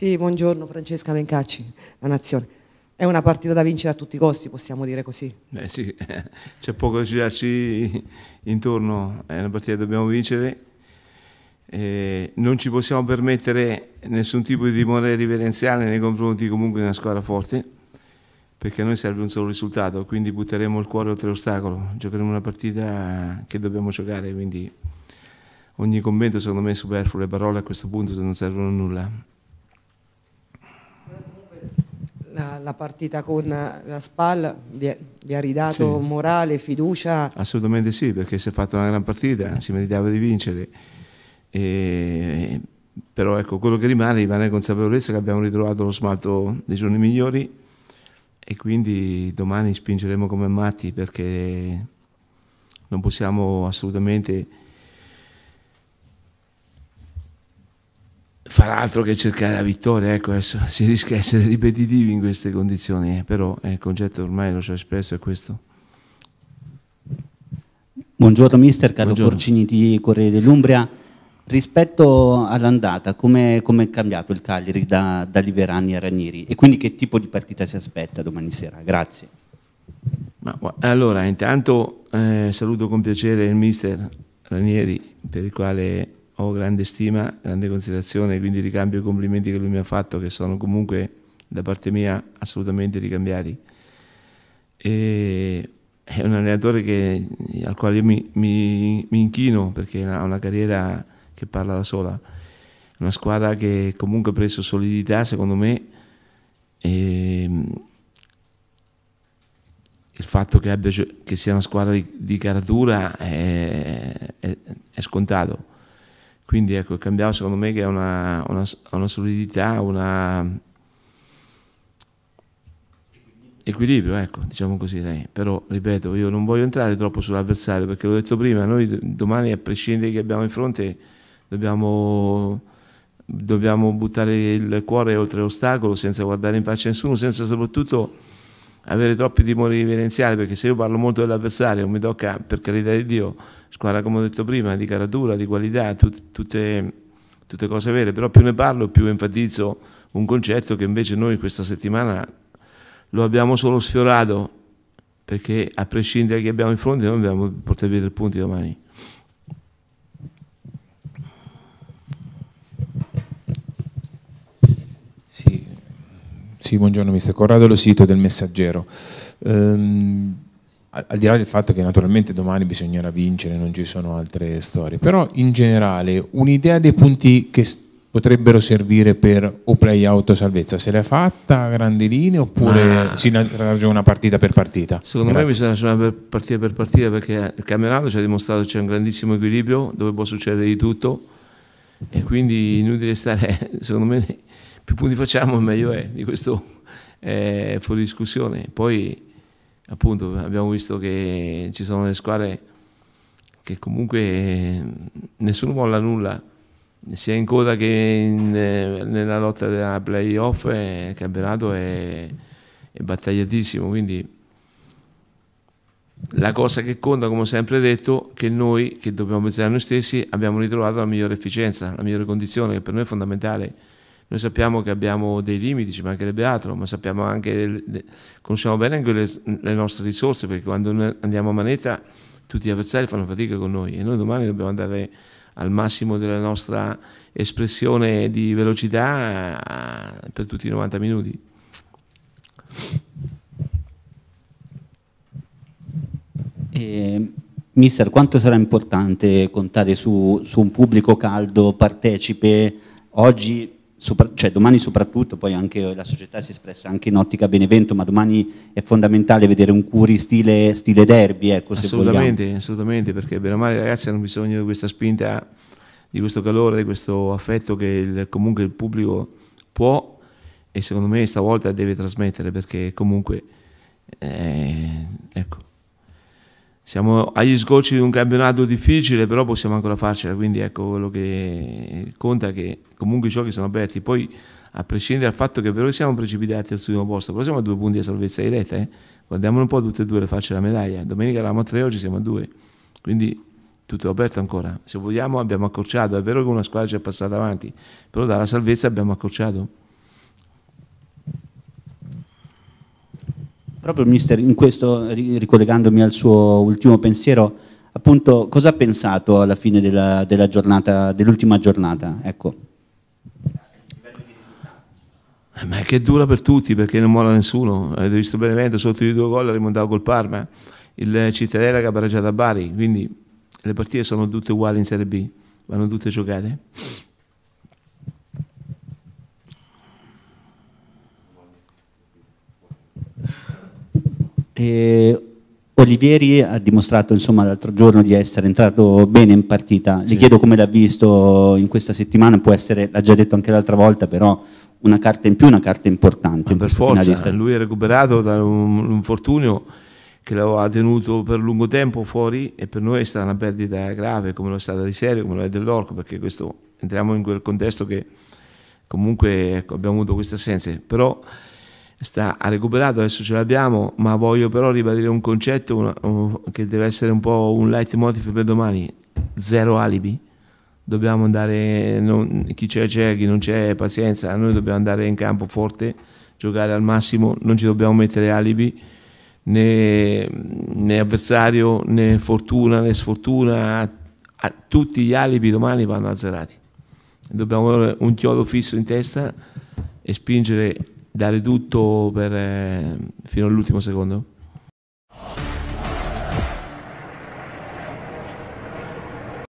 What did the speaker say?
Sì, buongiorno Francesca Mencacci, la Nazione. È una partita da vincere a tutti i costi, possiamo dire così. Beh sì, c'è poco da girarci intorno, è una partita che dobbiamo vincere. Eh, non ci possiamo permettere nessun tipo di timore riverenziale nei confronti comunque di una squadra forte, perché a noi serve un solo risultato, quindi butteremo il cuore oltre l'ostacolo, giocheremo una partita che dobbiamo giocare, quindi ogni commento secondo me è superfluo, le parole a questo punto se non servono a nulla la, la partita con la Spal vi, vi ha ridato sì. morale, fiducia? Assolutamente sì, perché si è fatta una gran partita, si meritava di vincere. E, però ecco, quello che rimane rimane la consapevolezza che abbiamo ritrovato lo smalto dei giorni migliori e quindi domani spingeremo come matti perché non possiamo assolutamente farà altro che cercare la vittoria, ecco, adesso si rischia di essere ripetitivi in queste condizioni, eh, però eh, il concetto ormai lo ci ha espresso è questo. Buongiorno mister, Carlo Buongiorno. Forcini di Corriere dell'Umbria. Rispetto all'andata, come com è cambiato il Cagliari da, da Liverani a Ranieri e quindi che tipo di partita si aspetta domani sera? Grazie. Ma, allora, intanto eh, saluto con piacere il mister Ranieri per il quale ho grande stima, grande considerazione, quindi ricambio i complimenti che lui mi ha fatto, che sono comunque da parte mia assolutamente ricambiati. E è un allenatore che, al quale io mi, mi, mi, inchino perché ha una carriera che parla da sola, una squadra che comunque ha preso solidità secondo me e il fatto che, abbia, che sia una squadra di, di caratura è, è, è scontato quindi ecco, il cambiavo secondo me che ha una, una, una solidità, un equilibrio, ecco, diciamo così, dai. Però, ripeto, io non voglio entrare troppo sull'avversario, perché l'ho detto prima, noi domani, a prescindere che abbiamo in fronte, dobbiamo, dobbiamo buttare il cuore oltre l'ostacolo senza guardare in faccia nessuno, senza soprattutto avere troppi timori reverenziali, perché se io parlo molto dell'avversario, mi tocca, per carità di Dio, squadra come ho detto prima, di caratura, di qualità, tut, tutte, tutte cose vere, però più ne parlo più enfatizzo un concetto che invece noi questa settimana lo abbiamo solo sfiorato, perché a prescindere da chi abbiamo in fronte noi dobbiamo portare via tre punti domani. Sì, buongiorno mister. Corrado lo sito del Messaggero. Ehm, al di là del fatto che naturalmente domani bisognerà vincere, non ci sono altre storie, però in generale un'idea dei punti che potrebbero servire per o play out o salvezza, se l'ha fatta a grandi linee oppure Ma... si ragiona partita per partita? Secondo Grazie. me bisogna ragionare partita per partita perché il campionato ci ha dimostrato che c'è un grandissimo equilibrio dove può succedere di tutto e quindi inutile stare, secondo me più punti facciamo meglio è, di questo è eh, fuori discussione. Poi appunto abbiamo visto che ci sono le squadre che comunque eh, nessuno molla nulla, sia in coda che in, eh, nella lotta della playoff il campionato è, è battagliatissimo, quindi la cosa che conta, come ho sempre detto, è che noi che dobbiamo pensare a noi stessi abbiamo ritrovato la migliore efficienza, la migliore condizione che per noi è fondamentale noi sappiamo che abbiamo dei limiti, ci mancherebbe altro, ma sappiamo anche, conosciamo bene anche le, le nostre risorse, perché quando andiamo a manetta tutti gli avversari fanno fatica con noi e noi domani dobbiamo andare al massimo della nostra espressione di velocità eh, per tutti i 90 minuti. Eh, mister, quanto sarà importante contare su, su un pubblico caldo, partecipe? Oggi sopra, cioè domani soprattutto, poi anche la società si è espressa anche in ottica Benevento, ma domani è fondamentale vedere un Curi stile, stile derby. Ecco, assolutamente, assolutamente, perché bene o male ragazzi hanno bisogno di questa spinta, di questo calore, di questo affetto che il, comunque il pubblico può e secondo me stavolta deve trasmettere perché comunque eh, ecco siamo agli sgocci di un campionato difficile, però possiamo ancora farcela, quindi ecco quello che conta è che comunque i giochi sono aperti. Poi a prescindere dal fatto che però siamo precipitati al secondo posto, però siamo a due punti a salvezza di rete, eh? guardiamolo un po' tutte e due le facce della medaglia. Domenica eravamo a tre, oggi siamo a due, quindi tutto è aperto ancora. Se vogliamo abbiamo accorciato, è vero che una squadra ci è passata avanti, però dalla salvezza abbiamo accorciato. Proprio Mister, in questo, ricollegandomi al suo ultimo pensiero, appunto cosa ha pensato alla fine della, della giornata, dell'ultima giornata? Ecco. Eh, ma che dura per tutti perché non molla nessuno. Avete visto Benevento sotto di due gol ha rimontato col Parma, il Cittadella che ha pareggiato a Bari, quindi le partite sono tutte uguali in Serie B, vanno tutte giocate. Eh, Olivieri ha dimostrato l'altro giorno di essere entrato bene in partita, sì. le chiedo come l'ha visto in questa settimana, può essere, l'ha già detto anche l'altra volta, però una carta in più, una carta importante. Ma per forza, lui è recuperato da un infortunio che l'aveva tenuto per lungo tempo fuori e per noi è stata una perdita grave, come lo è stata di serie, come lo è dell'Orco, perché questo, entriamo in quel contesto che comunque ecco, abbiamo avuto questa assenza. però sta, ha recuperato, adesso ce l'abbiamo, ma voglio però ribadire un concetto una, un, che deve essere un po' un leitmotiv per domani, zero alibi. Dobbiamo andare, non, chi c'è c'è, chi non c'è pazienza, noi dobbiamo andare in campo forte, giocare al massimo, non ci dobbiamo mettere alibi. Né, né, avversario né fortuna né sfortuna, a, a, tutti gli alibi domani vanno azzerati. Dobbiamo avere un chiodo fisso in testa e spingere dare tutto per, eh, fino all'ultimo secondo?